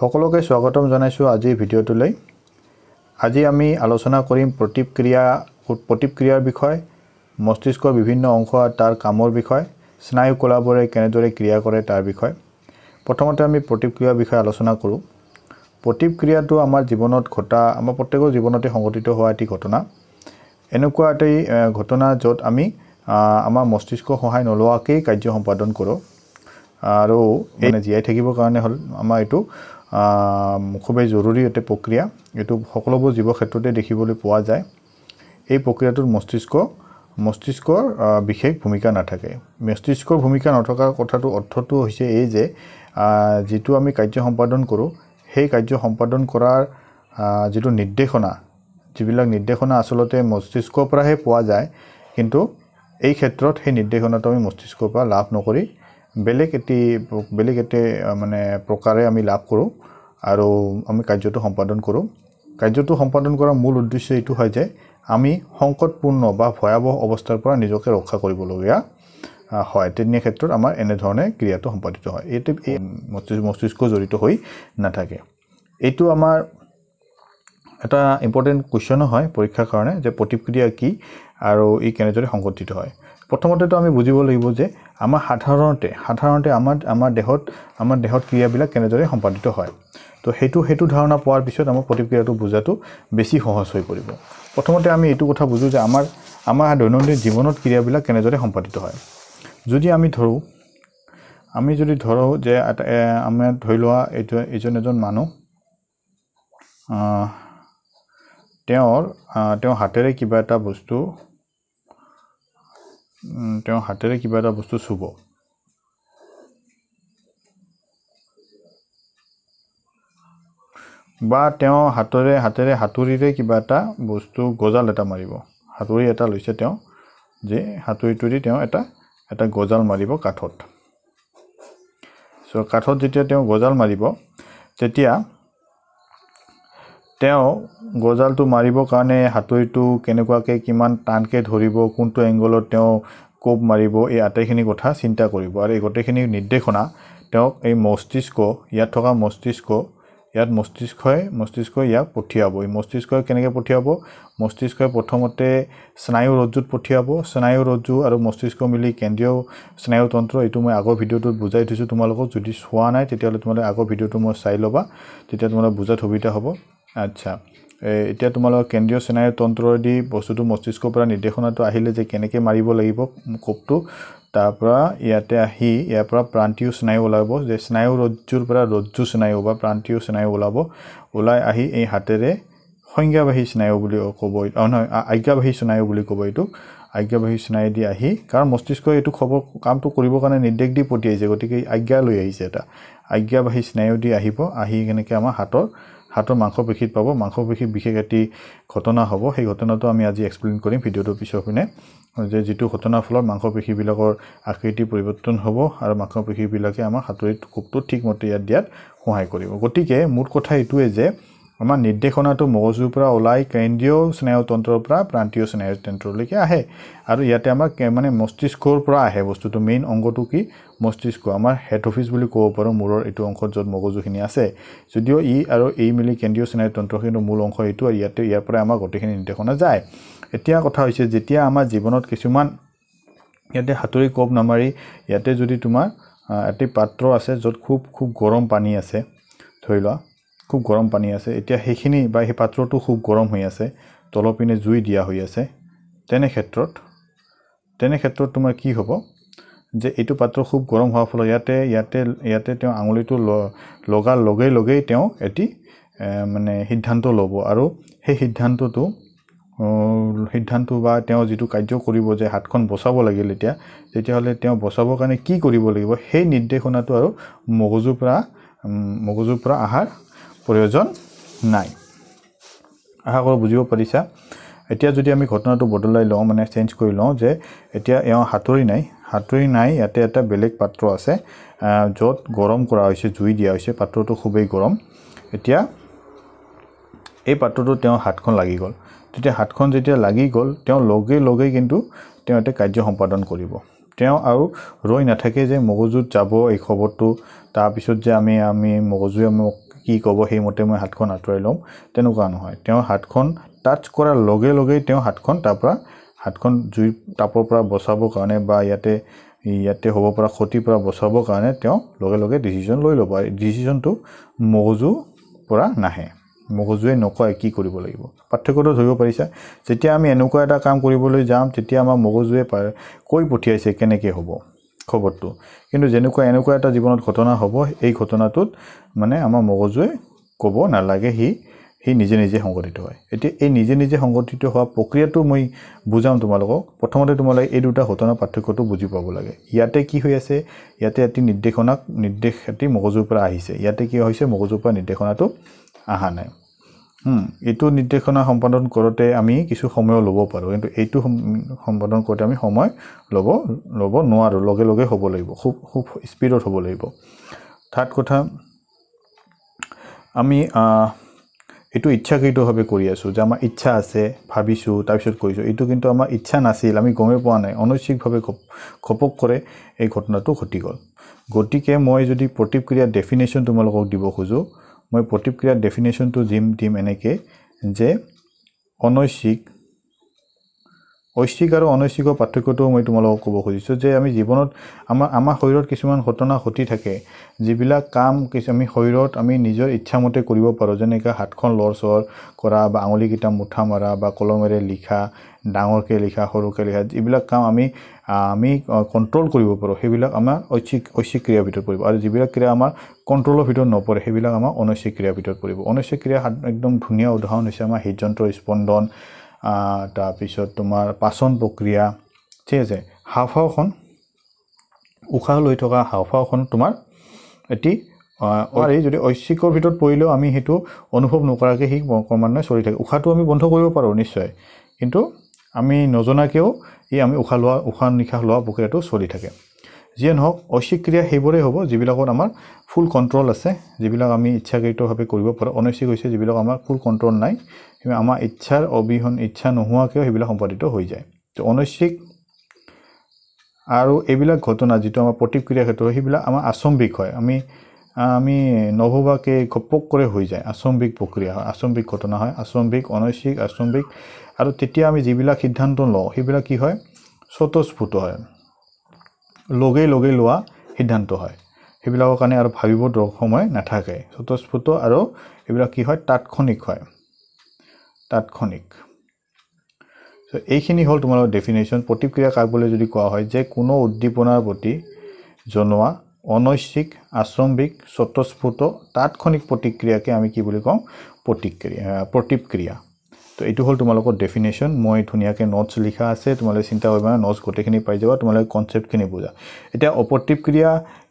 সকলোকে স্বাগতম জনাইছোঁ আজিৰ ভিডিঅ'টোলৈ আজি আমি আলোচনা কৰিম প্ৰতিক্ৰিয়া প্ৰতিক্ৰিয়াৰ বিষয়ে মস্তিষ্কৰ বিভিন্ন অংশ তাৰ কামৰ বিষয়ে স্নায়ু স্নায়ুকলাবোৰে কেনেদৰে ক্ৰিয়া কৰে তাৰ বিষয়ে প্ৰথমতে আমি প্ৰতিক্ৰিয়াৰ বিষয়ে আলোচনা কৰোঁ প্ৰতিক্ৰিয়াটো আমাৰ জীৱনত ঘটা আমাৰ প্ৰত্যেকৰ জীৱনতে সংঘটিত হোৱা এটি ঘটনা এনেকুৱা এটি ঘটনা য'ত আমি আমাৰ মস্তিষ্ক সহায় নোলোৱাকেই কাৰ্য সম্পাদন কৰোঁ আৰু এনে জীয়াই থাকিবৰ কাৰণে হ'ল আমাৰ এইটো খুবেই জৰুৰী এটা প্ৰক্ৰিয়া এইটো সকলোবোৰ জীৱ ক্ষেত্ৰতে দেখিবলৈ পোৱা যায় এই প্ৰক্ৰিয়াটোত মস্তিষ্ক মস্তিষ্কৰ বিশেষ ভূমিকা নাথাকে মস্তিষ্কৰ ভূমিকা নথকা কথাটো অৰ্থটো হৈছে এই যে যিটো আমি কাৰ্য সম্পাদন কৰোঁ সেই কাৰ্য সম্পাদন কৰাৰ যিটো নিৰ্দেশনা যিবিলাক নিৰ্দেশনা আচলতে মস্তিষ্কৰ পৰাহে পোৱা যায় কিন্তু এই ক্ষেত্ৰত সেই নিৰ্দেশনাটো আমি মস্তিষ্কৰ পৰা লাভ নকৰি বেলেগ এটি বেলেগ এটি মানে প্ৰকাৰে আমি লাভ কৰোঁ আৰু আমি কাৰ্যটো সম্পাদন কৰোঁ কাৰ্যটো সম্পাদন কৰাৰ মূল উদ্দেশ্য এইটো হয় যে আমি সংকটপূৰ্ণ বা ভয়াৱহ অৱস্থাৰ পৰা নিজকে ৰক্ষা কৰিবলগীয়া হয় তেনে ক্ষেত্ৰত আমাৰ এনেধৰণে ক্ৰিয়াটো সম্পাদিত হয় এইটো এই মস্তিষ্ক জড়িত হৈ নাথাকে এইটো আমাৰ এটা ইম্পৰ্টেণ্ট কুৱেশ্যনো হয় পৰীক্ষাৰ কাৰণে যে প্ৰতিক্ৰিয়া কি আৰু ই কেনেদৰে সংগঠিত হয় প্ৰথমতেতো আমি বুজিব লাগিব যে আমাৰ সাধাৰণতে সাধাৰণতে আমাৰ আমাৰ দেহত আমাৰ দেহত ক্ৰিয়াবিলাক কেনেদৰে সম্পাদিত হয় তো সেইটো সেইটো ধাৰণা পোৱাৰ পিছত আমাৰ প্ৰতিক্ৰিয়াটো বুজাটো বেছি সহজ হৈ পৰিব প্ৰথমতে আমি এইটো কথা বুজোঁ যে আমাৰ আমাৰ দৈনন্দিন জীৱনত ক্ৰিয়াবিলাক কেনেদৰে সম্পাদিত হয় যদি আমি ধৰোঁ আমি যদি ধৰোঁ যে আমি ধৰি লোৱা এইটো এজন এজন মানুহ তেওঁৰ তেওঁ হাতেৰে কিবা এটা বস্তু তেওঁ হাতেৰে কিবা এটা বস্তু চুব বা তেওঁ হাতেৰে হাতেৰে হাতুৰিৰে কিবা এটা বস্তু গজাল এটা মাৰিব হাতুৰি এটা লৈছে তেওঁ যে হাতুৰিটোৰে তেওঁ এটা এটা গজাল মাৰিব কাঠত চ' কাঠত যেতিয়া তেওঁ গজাল মাৰিব তেতিয়া তেওঁ গজালটো মাৰিবৰ কাৰণে হাতুৰিটো কেনেকুৱাকৈ কিমান টানকৈ ধৰিব কোনটো এংগলত তেওঁ কোপ মাৰিব এই আটাইখিনি কথা চিন্তা কৰিব আৰু এই গোটেইখিনি নিৰ্দেশনা তেওঁক এই মস্তিষ্ক ইয়াত থকা মস্তিষ্ক ইয়াত মস্তিষ্কই মস্তিষ্কই ইয়াক পঠিয়াব এই মস্তিষ্কই কেনেকৈ পঠিয়াব মস্তিষ্কই প্ৰথমতে স্নায়ু ৰজ্জুত পঠিয়াব স্নায়ু ৰজ্জু আৰু মস্তিষ্ক মিলি কেন্দ্ৰীয় স্নায়ুতন্ত্ৰ এইটো মই আগৰ ভিডিঅ'টোত বুজাই থৈছোঁ তোমালোকক যদি চোৱা নাই তেতিয়াহ'লে তোমালোকে আগৰ ভিডিঅ'টো মই চাই ল'বা তেতিয়া তোমালোকে বুজাত সুবিধা হ'ব আচ্ছা এতিয়া তোমালোকৰ কেন্দ্ৰীয় স্নায়ুতন্ত্ৰ দি বস্তুটো মস্তিষ্কৰ পৰা নিৰ্দেশনাটো আহিলে যে কেনেকৈ মাৰিব লাগিব কোপটো তাৰপৰা ইয়াতে আহি ইয়াৰ পৰা প্ৰান্তীয় স্নায়ু ওলাব যে স্নায়ু ৰজ্জুৰ পৰা ৰজ্জু স্নায়ু বা প্ৰান্তীয় স্নায়ু ওলাব ওলাই আহি এই হাতেৰে সংজ্ঞাবাহী স্নায়ু বুলি ক'ব নহয় আজ্ঞাবাহী স্নায়ু বুলি ক'ব এইটো আজ্ঞাবাহী স্নায়ু দি আহি কাৰণ মস্তিষ্কই এইটো খবৰ কামটো কৰিবৰ কাৰণে নিৰ্দেশ দি পঠিয়াইছে গতিকে আজ্ঞা লৈ আহিছে এটা আজ্ঞাবাহী স্নায়ু দি আহিব আহি কেনেকৈ আমাৰ হাতৰ হাতৰ মাংসপেশীত পাব মাংসপেশীত বিশেষ এটি ঘটনা হ'ব সেই ঘটনাটো আমি আজি এক্সপ্লেইন কৰিম ভিডিঅ'টোৰ পিছৰ পিনে যে যিটো ঘটনাৰ ফলত মাংসপেশীবিলাকৰ আকৃতি পৰিৱৰ্তন হ'ব আৰু মাংসপেশীবিলাকে আমাৰ সাঁতুৰি কোপটো ঠিকমতে ইয়াত দিয়াত সহায় কৰিব গতিকে মোৰ কথা এইটোৱে যে আমাৰ নিৰ্দেশনাটো মগজুৰ পৰা ওলাই কেন্দ্ৰীয় স্নায়ুতন্ত্ৰৰ পৰা প্ৰান্তীয় স্নায়ুতন্ত্ৰলৈকে আহে আৰু ইয়াতে আমাৰ মানে মস্তিষ্কৰ পৰা আহে বস্তুটো মেইন অংগটো কি মস্তিষ্ক আমাৰ হেড অফিচ বুলি ক'ব পাৰোঁ মূৰৰ এইটো অংশত য'ত মগজুখিনি আছে যদিও ই আৰু এই মিলি কেন্দ্ৰীয় স্নায়ুতন্ত্ৰখিনিৰ মূল অংশ এইটো আৰু ইয়াতে ইয়াৰ পৰাই আমাৰ গোটেইখিনি নিৰ্দেশনা যায় এতিয়া কথা হৈছে যেতিয়া আমাৰ জীৱনত কিছুমান ইয়াতে সাঁতুৰি কোব নামাৰি ইয়াতে যদি তোমাৰ এটি পাত্ৰ আছে য'ত খুব খুব গৰম পানী আছে ধৰি লোৱা খুব গৰম পানী আছে এতিয়া সেইখিনি বা সেই পাত্ৰটো খুব গৰম হৈ আছে তলপিনে জুই দিয়া হৈ আছে তেনে ক্ষেত্ৰত তেনে ক্ষেত্ৰত তোমাৰ কি হ'ব যে এইটো পাত্ৰ খুব গৰম হোৱাৰ ফলত ইয়াতে ইয়াতে ইয়াতে তেওঁ আঙুলিটো লগাৰ লগে লগেই তেওঁ এটি মানে সিদ্ধান্ত ল'ব আৰু সেই সিদ্ধান্তটো সিদ্ধান্ত বা তেওঁ যিটো কাৰ্য কৰিব যে হাতখন বচাব লাগিল এতিয়া তেতিয়াহ'লে তেওঁ বচাবৰ কাৰণে কি কৰিব লাগিব সেই নিৰ্দেশনাটো আৰু মগজুৰ পৰা মগজুৰ পৰা অহাৰ প্ৰয়োজন নাই আশা কৰোঁ বুজিব পাৰিছা এতিয়া যদি আমি ঘটনাটো বদলাই লওঁ মানে চেঞ্জ কৰি লওঁ যে এতিয়া এওঁ সাঁতুৰি নাই সাঁতুৰি নাই ইয়াতে এটা বেলেগ পাত্ৰ আছে য'ত গৰম কৰা হৈছে জুই দিয়া হৈছে পাত্ৰটো খুবেই গৰম এতিয়া এই পাত্ৰটোত তেওঁ হাতখন লাগি গ'ল তেতিয়া হাতখন যেতিয়া লাগি গ'ল তেওঁ লগে লগে কিন্তু তেওঁ এতিয়া কাৰ্য সম্পাদন কৰিব তেওঁ আৰু ৰৈ নাথাকে যে মগজুত যাব এই খবৰটো তাৰপিছত যে আমি আমি মগজুৱে মোক কি ক'ব সেইমতে মই হাতখন আঁতৰাই ল'ম তেনেকুৱা নহয় তেওঁ হাতখন টাচ কৰাৰ লগে লগেই তেওঁ হাতখন তাৰ পৰা হাতখন জুই তাপৰ পৰা বচাবৰ কাৰণে বা ইয়াতে ইয়াতে হ'ব পৰা ক্ষতিৰ পৰা বচাবৰ কাৰণে তেওঁ লগে লগে ডিচিশ্যন লৈ ল'ব আৰু ডিচিশ্যনটো মগজুৰ পৰা নাহে মগজুৱে নকয় কি কৰিব লাগিব পাৰ্থক্যটো ধৰিব পাৰিছা যেতিয়া আমি এনেকুৱা এটা কাম কৰিবলৈ যাম তেতিয়া আমাৰ মগজুৱে পাৰ কৈ পঠিয়াইছে কেনেকৈ হ'ব খবৰটো কিন্তু যেনেকুৱা এনেকুৱা এটা জীৱনত ঘটনা হ'ব এই ঘটনাটোত মানে আমাৰ মগজুৱে ক'ব নালাগে সি সি নিজে নিজে সংঘটিত হয় এতিয়া এই নিজে নিজে সংঘটিত হোৱা প্ৰক্ৰিয়াটো মই বুজাওঁ তোমালোকক প্ৰথমতে তোমালোকে এই দুটা ঘটনাৰ পাৰ্থক্যটো বুজি পাব লাগে ইয়াতে কি হৈ আছে ইয়াতে এটি নিৰ্দেশনাক নিৰ্দেশ এটি মগজুৰ পৰা আহিছে ইয়াতে কি হৈছে মগজুৰ পৰা নিৰ্দেশনাটো অহা নাই এইটো নিৰ্দেশনা সম্পাদন কৰোঁতে আমি কিছু সময়ো ল'ব পাৰোঁ কিন্তু এইটো সম্পাদন কৰোঁতে আমি সময় ল'ব ল'ব নোৱাৰোঁ লগে লগে হ'ব লাগিব খুব খুব স্পীডত হ'ব লাগিব থাৰ্ড কথা আমি এইটো ইচ্ছাকৃতভাৱে কৰি আছোঁ যে আমাৰ ইচ্ছা আছে ভাবিছোঁ তাৰপিছত কৰিছোঁ এইটো কিন্তু আমাৰ ইচ্ছা নাছিল আমি গমেই পোৱা নাই অনৈচ্ছিকভাৱে খপক কৰে এই ঘটনাটো ঘটি গ'ল গতিকে মই যদি প্ৰতিক্ৰিয়া ডেফিনেশ্যন তোমালোকক দিব খোজোঁ মই প্ৰতিক্ৰিয়া ডেফিনেশ্যনটো দিম দিম এনেকৈ যে অনৈচিক ঐশ্বিক আৰু অনৈচ্ছিকৰ পাৰ্থক্যটো মই তোমালোকক ক'ব খুজিছোঁ যে আমি জীৱনত আমাৰ আমাৰ শৰীৰত কিছুমান ঘটনা ঘটি থাকে যিবিলাক কাম কিছু আমি শৰীৰত আমি নিজৰ ইচ্ছামতে কৰিব পাৰোঁ যেনেকৈ হাতখন লৰ চৰ কৰা বা আঙুলিকেইটা মুঠা মৰা বা কলমেৰে লিখা ডাঙৰকৈ লিখা সৰুকৈ লিখা যিবিলাক কাম আমি আমি কণ্ট্ৰল কৰিব পাৰোঁ সেইবিলাক আমাৰ ঐশ্বিক ঐচ্ছিক ক্ৰিয়াৰ ভিতৰত পৰিব আৰু যিবিলাক ক্ৰীড়া আমাৰ কণ্ট্ৰলৰ ভিতৰত নপৰে সেইবিলাক আমাৰ অনৈশ্বিক ক্ৰীড়াৰ ভিতৰত পৰিব অনৈশ্বিক ক্ৰীড়া একদম ধুনীয়া উদাহৰণ হৈছে আমাৰ হৃদযন্ত্ৰ স্পন্দন তাৰপিছত তোমাৰ পাচন প্ৰক্ৰিয়া ঠিক আছে হাওফাওখন উশাহ লৈ থকা হাওফাওখন তোমাৰ এটি অৰি যদি ঐশ্বিকৰ ভিতৰত পৰিলেও আমি সেইটো অনুভৱ নকৰাকৈ সি ক্ৰমান্বয়ে চলি থাকে উশাহটো আমি বন্ধ কৰিব পাৰোঁ নিশ্চয় কিন্তু আমি নজনাকৈও ই আমি উশাহ লোৱা উশাহ নিশাহ লোৱা প্ৰক্ৰিয়াটো চলি থাকে যিয়ে নহওক ক্ৰিয়া সেইবোৰেই হ'ব যিবিলাকত আমাৰ ফুল কণ্ট্ৰল আছে যিবিলাক আমি ইচ্ছাকৃতভাৱে কৰিব পাৰোঁ অনৈচ্ছিক হৈছে যিবিলাক আমাৰ ফুল কণ্ট্ৰল নাই আমাৰ ইচ্ছাৰ অবিহন ইচ্ছা নোহোৱাকৈও সেইবিলাক সম্পাদিত হৈ যায় তো অনৈচ্ছিক আৰু এইবিলাক ঘটনা যিটো আমাৰ প্ৰতিক্ৰিয়া ক্ষেত্ৰত সেইবিলাক আমাৰ আচম্বিক হয় আমি আমি নভবাকৈ ঘপক কৰে হৈ যায় আচম্বিক প্ৰক্ৰিয়া হয় আচম্বিক ঘটনা হয় আচম্বিক অনৈচ্ছিক আচম্বিক আৰু তেতিয়া আমি যিবিলাক সিদ্ধান্ত লওঁ সেইবিলাক কি হয় স্বতঃস্ফূৰ্ত হয় লগে লগে লোৱা সিদ্ধান্ত হয় সেইবিলাকৰ কাৰণে আৰু ভাবিব দৰ সময় নাথাকে স্বতঃস্ফূৰ্ত আৰু এইবিলাক কি হয় তাৎক্ষণিক হয় তাৎক্ষণিক চ' এইখিনি হ'ল তোমালোকৰ ডেফিনেশ্যন প্ৰতিক্ৰিয়া কাক বুলি যদি কোৱা হয় যে কোনো উদ্দীপনাৰ প্ৰতি জনোৱা অনৈচ্ছিক আচম্বিক স্বতঃস্ফূৰ্ত তাৎক্ষণিক প্ৰতিক্ৰিয়াকে আমি কি বুলি কওঁ প্ৰতিক্ৰিয়া প্ৰতিক্ৰিয়া তো এইটো হ'ল তোমালোকৰ ডেফিনেশ্যন মই ধুনীয়াকৈ নোটছ লিখা আছে তোমালোকে চিন্তা কৰিবা নোটছ নটছ গোটেইখিনি পাই যাবা তোমালোকে কনচেপ্টখিনি বুজা এতিয়া অপ্ৰতিপ ক্ৰিয়া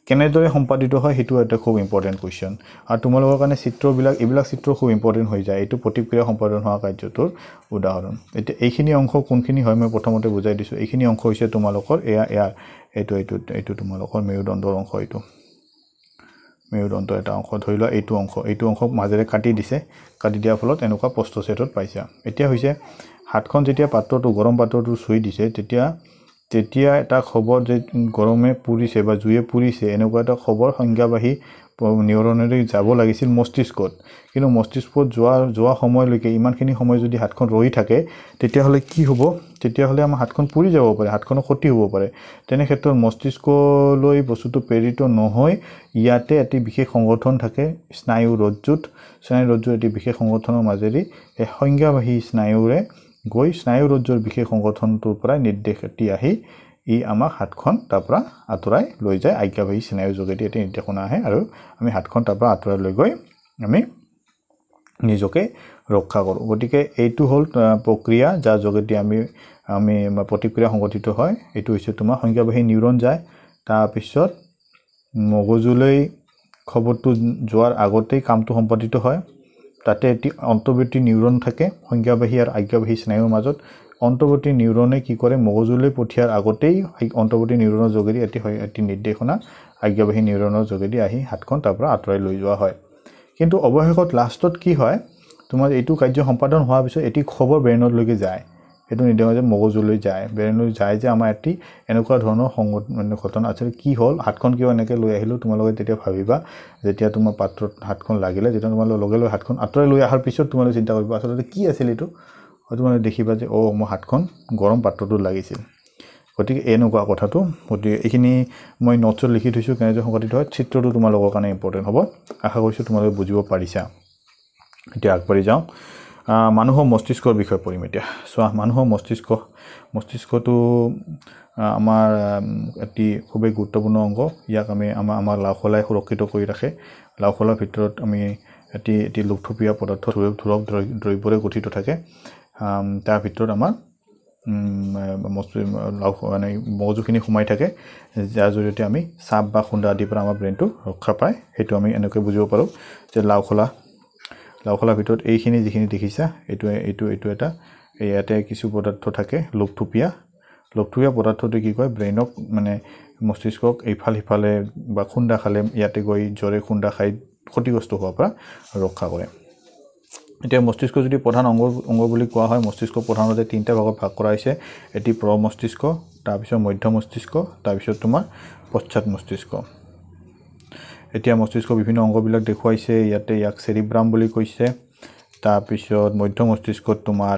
কেনেদৰে সম্পাদিত হয় সেইটো এটা খুব ইম্পৰ্টেণ্ট কুৱেশ্যন আৰু তোমালোকৰ কাৰণে চিত্ৰবিলাক এইবিলাক চিত্ৰ খুব ইম্পৰ্টেণ্ট হৈ যায় এইটো প্ৰতিক্ৰিয়া সম্পাদন হোৱা কাৰ্যটোৰ উদাহৰণ এতিয়া এইখিনি অংশ কোনখিনি হয় মই প্ৰথমতে বুজাই দিছোঁ এইখিনি অংশ হৈছে তোমালোকৰ এয়া এয়াৰ এইটো এইটো এইটো তোমালোকৰ মেৰুদণ্ডৰ অংশ এইটো মেৰুদণ্ড এটা অংশ ধৰি লোৱা এইটো অংশ এইটো অংশক মাজেৰে কাটি দিছে কাটি দিয়াৰ ফলত এনেকুৱা পষ্ট ছেটত পাইছে এতিয়া হৈছে হাতখন যেতিয়া পাত্ৰটো গৰম পাত্ৰটো চুই দিছে তেতিয়া তেতিয়া এটা খবৰ যে গৰমে পুৰিছে বা জুয়ে পুৰিছে এনেকুৱা এটা খবৰ সংজ্ঞাবাহী নিয়ৰণেৰে যাব লাগিছিল মস্তিষ্কত কিন্তু মস্তিষ্কত যোৱা যোৱা সময়লৈকে ইমানখিনি সময় যদি হাতখন ৰৈ থাকে তেতিয়াহ'লে কি হ'ব তেতিয়াহ'লে আমাৰ হাতখন পুৰি যাব পাৰে হাতখনৰ ক্ষতি হ'ব পাৰে তেনে ক্ষেত্ৰত মস্তিষ্কলৈ বস্তুটো প্ৰেৰিত নহৈ ইয়াতে এটি বিশেষ সংগঠন থাকে স্নায়ু ৰজ্জুত স্নায়ু ৰজ্জুৰ এটি বিশেষ সংগঠনৰ মাজেৰে এই সংজ্ঞাবাহী স্নায়ুৰে গৈ স্নায়ু স্নায়ুৰজ্জুৰ বিশেষ সংগঠনটোৰ পৰাই নিৰ্দেশ এটি আহি ই আমাক হাতখন তাৰ পৰা আঁতৰাই লৈ যায় আজ্ঞাবাহী স্নায়ুৰ যোগেদি এটি নিৰ্দেশনা আহে আৰু আমি হাতখন তাৰ পৰা আঁতৰাই লৈ গৈ আমি নিজকে ৰক্ষা কৰোঁ গতিকে এইটো হ'ল প্ৰক্ৰিয়া যাৰ যোগেদি আমি আমি প্ৰতিক্ৰিয়া সংগঠিত হয় এইটো হৈছে তোমাৰ সংজ্ঞাবাহী নিউৰণ যায় তাৰপিছত মগজুলৈ খবৰটো যোৱাৰ আগতেই কামটো সম্পাদিত হয় তাতে এটি অন্তৱৰ্তী নিউৰণ থাকে সংজ্ঞাবাহী আৰু আজ্ঞাবাহী স্নায়ুৰ মাজত অন্তৱৰ্তী নিউৰনে কি কৰে মগজুলৈ পঠিয়াৰ আগতেই অন্তৱৰ্তী নিউৰনৰ যোগেদি এটি হয় এটি নিৰ্দেশনা আজ্ঞাবাহী নিউৰনৰ যোগেদি আহি হাতখন তাৰ পৰা আঁতৰাই লৈ যোৱা হয় কিন্তু অৱশেষত লাষ্টত কি হয় তোমাৰ এইটো কাৰ্য সম্পাদন হোৱাৰ পিছত এটি খবৰ ব্ৰেইনলৈকে যায় এইটো নিৰ্দেশ যে মগজুলৈ যায় ব্ৰেইনলৈ যায় যে আমাৰ এটি এনেকুৱা ধৰণৰ সংগঠন ঘটনা আচলতে কি হ'ল হাতখন কিয় এনেকৈ লৈ আহিলোঁ তোমালোকে তেতিয়া ভাবিবা যেতিয়া তোমাৰ পাত্ৰত হাতখন লাগিলে যেতিয়া তোমালোকে লগে লগে হাতখন আঁতৰাই লৈ অহাৰ পিছত তোমালোকে চিন্তা কৰিবা আচলতে কি আছিল এইটো হয়তো মানে দেখিবা যে অ' মোৰ হাতখন গৰম পাত্ৰটো লাগিছিল গতিকে এনেকুৱা কথাটো গতিকে এইখিনি মই নোটছত লিখি থৈছোঁ কেনেদৰে সংঘটিত হয় চিত্ৰটো তোমালোকৰ কাৰণে ইম্পৰ্টেণ্ট হ'ব আশা কৰিছোঁ তোমালোকে বুজিব পাৰিছা এতিয়া আগবাঢ়ি যাওঁ মানুহৰ মস্তিষ্কৰ বিষয়ে পঢ়িম এতিয়া চোৱা মানুহৰ মস্তিষ্ক মস্তিষ্কটো আমাৰ এটি খুবেই গুৰুত্বপূৰ্ণ অংগ ইয়াক আমি আমাৰ আমাৰ লাওখলাই সুৰক্ষিত কৰি ৰাখে লাওখলাৰ ভিতৰত আমি এটি এটি লোকথপীয়া পদাৰ্থ ধুৰক দ্ৰব্যৰে গঠিত থাকে তাৰ ভিতৰত আমাৰ মস্তু লাও মানে মৌজুখিনি সোমাই থাকে যাৰ জৰিয়তে আমি চাপ বা খুন্দা আদিৰ পৰা আমাৰ ব্ৰেইনটো ৰক্ষা পায় সেইটো আমি এনেকৈ বুজিব পাৰোঁ যে লাওখোলা লাওখোলাৰ ভিতৰত এইখিনি যিখিনি দেখিছা এইটো এইটো এইটো এটা ইয়াতে কিছু পদাৰ্থ থাকে লোপথুপীয়া লোপথুপীয়া পদাৰ্থটোৱে কি কয় ব্ৰেইনক মানে মস্তিষ্কক ইফাল সিফালে বা খুন্দা খালে ইয়াতে গৈ জ্বৰে খুন্দা খাই ক্ষতিগ্ৰস্ত হোৱাৰ পৰা ৰক্ষা কৰে এতিয়া মস্তিষ্ক যদি প্ৰধান অংগ অংগ বুলি কোৱা হয় মস্তিষ্ক প্ৰধানতে তিনিটা ভাগত ভাগ কৰা হৈছে এটি প্ৰ মস্তিষ্ক তাৰপিছত মধ্য মস্তিষ্ক তাৰপিছত তোমাৰ পশ্চাদ মস্তিষ্ক এতিয়া মস্তিষ্ক বিভিন্ন অংগবিলাক দেখুৱাইছে ইয়াতে ইয়াক চেৰিব্ৰাম বুলি কৈছে তাৰপিছত মধ্য মস্তিষ্কত তোমাৰ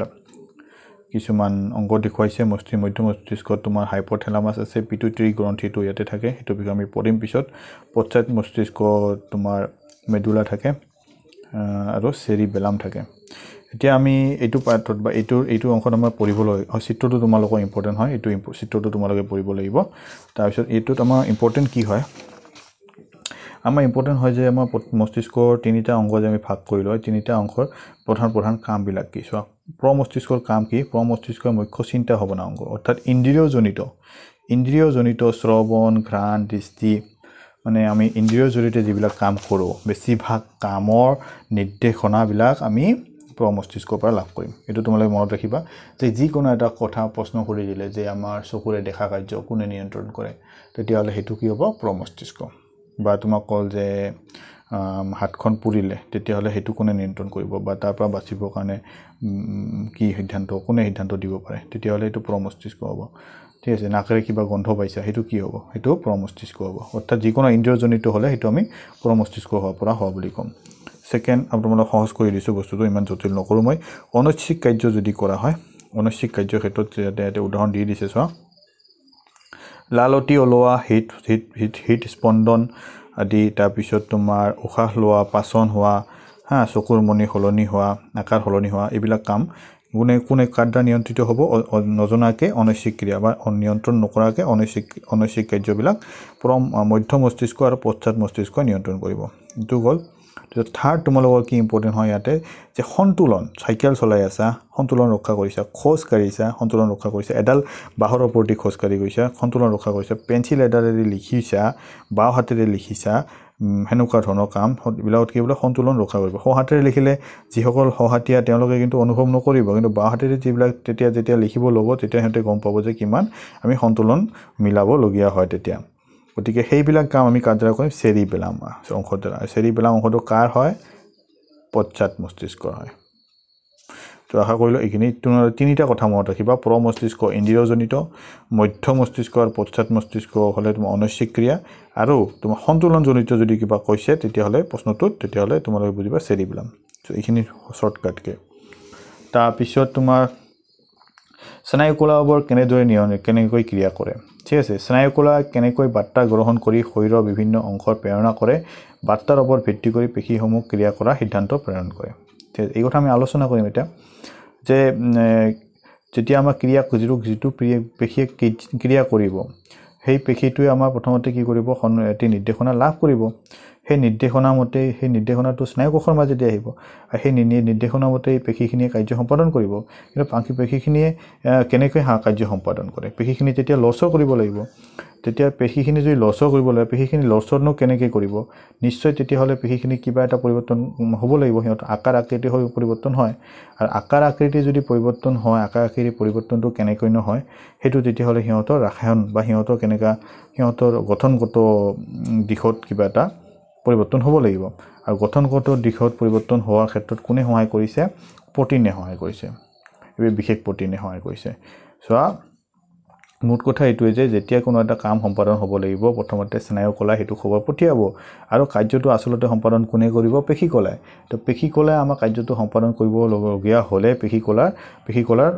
কিছুমান অংগ দেখুৱাইছে মস্তি মধ্য মস্তিষ্কত তোমাৰ হাইপ্ৰথেলামাছ আছে পিটু পিটুত্ৰী গ্ৰন্থিটো ইয়াতে থাকে সেইটো বিষয়ে আমি পঢ়িম পিছত পশ্চাদ মস্তিষ্কত তোমাৰ মেডুলা থাকে আৰু চেৰি বেলাম থাকে এতিয়া আমি এইটো পাৰ্টত বা এইটোৰ এইটো অংশত আমাৰ পঢ়িবলৈ হয় চিত্ৰটো তোমালোকৰ ইম্পৰ্টেণ্ট হয় এইটো চিত্ৰটো তোমালোকে পঢ়িব লাগিব তাৰপিছত এইটোত আমাৰ ইম্পৰ্টেণ্ট কি হয় আমাৰ ইম্পৰ্টেণ্ট হয় যে আমাৰ মস্তিষ্কৰ তিনিটা অংগ যে আমি ভাগ কৰি লওঁ তিনিটা অংশৰ প্ৰধান প্ৰধান কামবিলাক কি চোৱা প্ৰমস্তিষ্কৰ কাম কি প্ৰমস্তিষ্কৰ মুখ্য চিন্তা ভাৱনা অংগ অৰ্থাৎ ইন্দ্ৰিয়জনিত ইন্দ্ৰিয়জনিত শ্ৰৱণ ঘ্ৰাণ দৃষ্টি মানে আমি ইন্দ্ৰিয়ৰ জৰিয়তে যিবিলাক কাম কৰোঁ বেছিভাগ কামৰ নিৰ্দেশনাবিলাক আমি পৰা মস্তিষ্কৰ পৰা লাভ কৰিম এইটো তোমালোকে মনত ৰাখিবা যে যিকোনো এটা কথা প্ৰশ্ন কৰি দিলে যে আমাৰ চকুৰে দেখা কাৰ্য কোনে নিয়ন্ত্ৰণ কৰে তেতিয়াহ'লে সেইটো কি হ'ব প্ৰমস্তিষ্ক বা তোমাক ক'ল যে হাতখন পুৰিলে তেতিয়াহ'লে সেইটো কোনে নিয়ন্ত্ৰণ কৰিব বা তাৰ পৰা বাচিবৰ কাৰণে কি সিদ্ধান্ত কোনে সিদ্ধান্ত দিব পাৰে তেতিয়াহ'লে সেইটো প্ৰমস্তিষ্ক হ'ব ঠিক আছে নাকেৰে কিবা গোন্ধ পাইছা সেইটো কি হ'ব সেইটো প্ৰমস্তিষ্ক হ'ব অৰ্থাৎ যিকোনো ইন্দ্ৰজনিত হ'লে সেইটো আমি প্ৰমস্তিষ্ক হোৱাৰ পৰা হোৱা বুলি ক'ম ছেকেণ্ড আপোনালোকক সহজ কৰি দিছোঁ বস্তুটো ইমান জটিল নকৰোঁ মই অনৈচ্ছিক কাৰ্য যদি কৰা হয় অনৈচ্ছিক কাৰ্যৰ ক্ষেত্ৰত ইয়াতে উদাহৰণ দি দিছে চোৱা লালতি ওলোৱা হিট হিট হিট হিট স্পন্দন আদি তাৰপিছত তোমাৰ উশাহ লোৱা পাচন হোৱা হা চকুৰ মণি সলনি হোৱা আকাৰ সলনি হোৱা এইবিলাক কাম কোনে কোনে কাৰ নিয়ন্ত্ৰিত হ'ব নজনাকৈ অনৈচিক ক্ৰিয়া বা নিয়ন্ত্ৰণ নকৰাকৈ অনৈচিক অনৈচিক কাৰ্যবিলাক পৰম মধ্য মস্তিষ্ক আৰু পশ্চাদ মস্তিষ্ক নিয়ন্ত্ৰণ কৰিব এইটো গ'ল থাৰ্ড তোমালোকৰ কি ইম্পৰ্টেণ্ট হয় ইয়াতে যে সন্তুলন চাইকেল চলাই আছা সন্তুলন ৰক্ষা কৰিছা খোজ কাঢ়িছা সন্তুলন ৰক্ষা কৰিছা এডাল বাঁহৰ ওপৰতে খোজ কাঢ়ি গৈছা সন্তুলন ৰক্ষা কৰিছা পেঞ্চিল এডালেৰে লিখিছা বাওঁ হাতেৰে লিখিছা সেনেকুৱা ধৰণৰ কাম এইবিলাকত কি বোলে সন্তুলন ৰখা কৰিব সোঁহাতেৰে লিখিলে যিসকল সহাতীয়া তেওঁলোকে কিন্তু অনুভৱ নকৰিব কিন্তু বাওঁহাতেৰে যিবিলাক তেতিয়া যেতিয়া লিখিব ল'ব তেতিয়া সিহঁতে গম পাব যে কিমান আমি সন্তুলন মিলাবলগীয়া হয় তেতিয়া গতিকে সেইবিলাক কাম আমি কাৰ কৰিম চেৰি পেলাম অংশ দ্বাৰা চেৰি পেলাম অংশটো কাৰ হয় পশ্চাদ মস্তিষ্কৰ হয় আশা কৰিলোঁ এইখিনি তোমাৰ তিনিটা কথা মনত ৰাখিবা প্ৰ মস্তিষ্ক ইন্দ্ৰিয়জনিত মধ্য মস্তিষ্ক আৰু পশ্চাত মস্তিষ্ক হ'লে তোমাৰ অনৈচিক ক্ৰিয়া আৰু তোমাৰ সন্তুলনজনিত যদি কিবা কৈছে তেতিয়াহ'লে প্ৰশ্নটোত তেতিয়াহ'লে তোমালোকে বুজিবা চেৰি পেলাম চ' এইখিনি শ্বৰ্টকাটকৈ তাৰপিছত তোমাৰ স্নায়ুকলাবোৰ কেনেদৰে নিয় কেনেকৈ ক্ৰিয়া কৰে ঠিক আছে স্নায়ুকলা কেনেকৈ বাৰ্তা গ্ৰহণ কৰি শৰীৰৰ বিভিন্ন অংশৰ প্ৰেৰণা কৰে বাৰ্তাৰ ওপৰত ভিত্তি কৰি পেশীসমূহ ক্ৰিয়া কৰাৰ সিদ্ধান্ত প্ৰেৰণ কৰে এই কথা আমি আলোচনা কৰিম এতিয়া যে যেতিয়া আমাৰ ক্ৰিয়া যিটো যিটো পেশীয়ে ক্ৰিয়া কৰিব সেই পেশীটোৱে আমাৰ প্ৰথমতে কি কৰিব এটি নিৰ্দেশনা লাভ কৰিব সেই নিৰ্দেশনা নিৰ্দেশনামতে সেই নিৰ্দেশনাটো স্নায়ুকোষৰ মাজেদি আহিব আৰু সেই নিৰ্দেশনামতে এই পেশীখিনিয়ে কাৰ্য সম্পাদন কৰিব কিন্তু পাখি পেশীখিনিয়ে কেনেকৈ হাঁহ কাৰ্য সম্পাদন কৰে পেশীখিনি যেতিয়া লছৰ কৰিব লাগিব তেতিয়া পেশীখিনি যদি লছৰ কৰিব লাগে পেশীখিনি লছৰনো কেনেকৈ কৰিব নিশ্চয় তেতিয়াহ'লে পেশীখিনি কিবা এটা পৰিৱৰ্তন হ'ব লাগিব সিহঁত আকাৰ আকৃতি হৈ পৰিৱৰ্তন হয় আৰু আকাৰ আকৃতি যদি পৰিৱৰ্তন হয় আকাৰ আকৃতি পৰিৱৰ্তনটো কেনেকৈ নহয় সেইটো তেতিয়াহ'লে সিহঁতৰ ৰাসায়ন বা সিহঁতৰ কেনেকুৱা সিহঁতৰ গঠনগত দিশত কিবা এটা পৰিৱৰ্তন হ'ব লাগিব আৰু গঠনগত দিশত পৰিৱৰ্তন হোৱাৰ ক্ষেত্ৰত কোনে সহায় কৰিছে প্ৰটিনে সহায় কৰিছে এইবোৰ বিশেষ প্ৰটিনে সহায় কৰিছে চোৱা মোট কথা এইটোৱে যে যেতিয়া কোনো এটা কাম সম্পাদন হ'ব লাগিব প্ৰথমতে স্নায়ুকলাই সেইটো খবৰ পঠিয়াব আৰু কাৰ্যটো আচলতে সম্পাদন কোনে কৰিব পেশীকলাই তো পেশীকলাই আমাৰ কাৰ্যটো সম্পাদন কৰিবলগীয়া হ'লে পেশী কলাৰ পেশী কলাৰ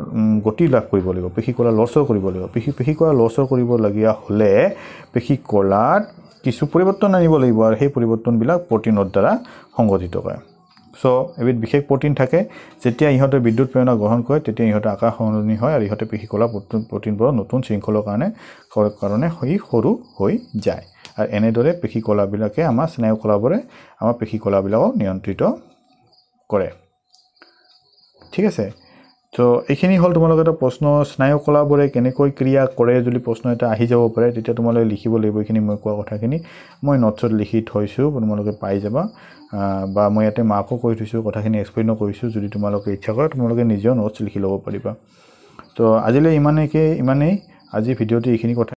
গতি লাভ কৰিব লাগিব পেশী পেশীকলা লছৰ কৰিব লাগিব পেশী পেশী পেশীকলা লছৰ কৰিবলগীয়া হ'লে পেশী কলাত কিছু পৰিৱৰ্তন আনিব লাগিব আৰু সেই পৰিৱৰ্তনবিলাক প্ৰটিনৰ দ্বাৰা সংঘটিত কৰে চ' এবিধ বিশেষ প্ৰটিন থাকে যেতিয়া ইহঁতে বিদ্যুৎ প্ৰেৰণা গ্ৰহণ কৰে তেতিয়া ইহঁতে আকাশ সলনি হয় আৰু ইহঁতে পেশীকলা প্ৰটিনবোৰৰ নতুন শৃংখলৰ কাৰণে কাৰণে সি সৰু হৈ যায় আৰু এনেদৰে পেশীকলাবিলাকে আমাৰ স্নায়ুকলাবোৰে আমাৰ পেশীকলাবিলাকক নিয়ন্ত্ৰিত কৰে ঠিক আছে চ' এইখিনি হ'ল তোমালোকে এটা প্ৰশ্ন স্নায়ুকলাবোৰে কেনেকৈ ক্ৰিয়া কৰে যদি প্ৰশ্ন এটা আহি যাব পাৰে তেতিয়া তোমালোকে লিখিব লাগিব এইখিনি মই কোৱা কথাখিনি মই নোটছত লিখি থৈছোঁ তোমালোকে পাই যাবা বা মই ইয়াতে মাকো কৈ থৈছোঁ কথাখিনি এক্সপ্লেইনো কৰিছোঁ যদি তোমালোকে ইচ্ছা কৰা তোমালোকে নিজেও নোটছ লিখি ল'ব পাৰিবা ত' আজিলৈ ইমানেকে ইমানেই আজি ভিডিঅ'টো এইখিনি কথা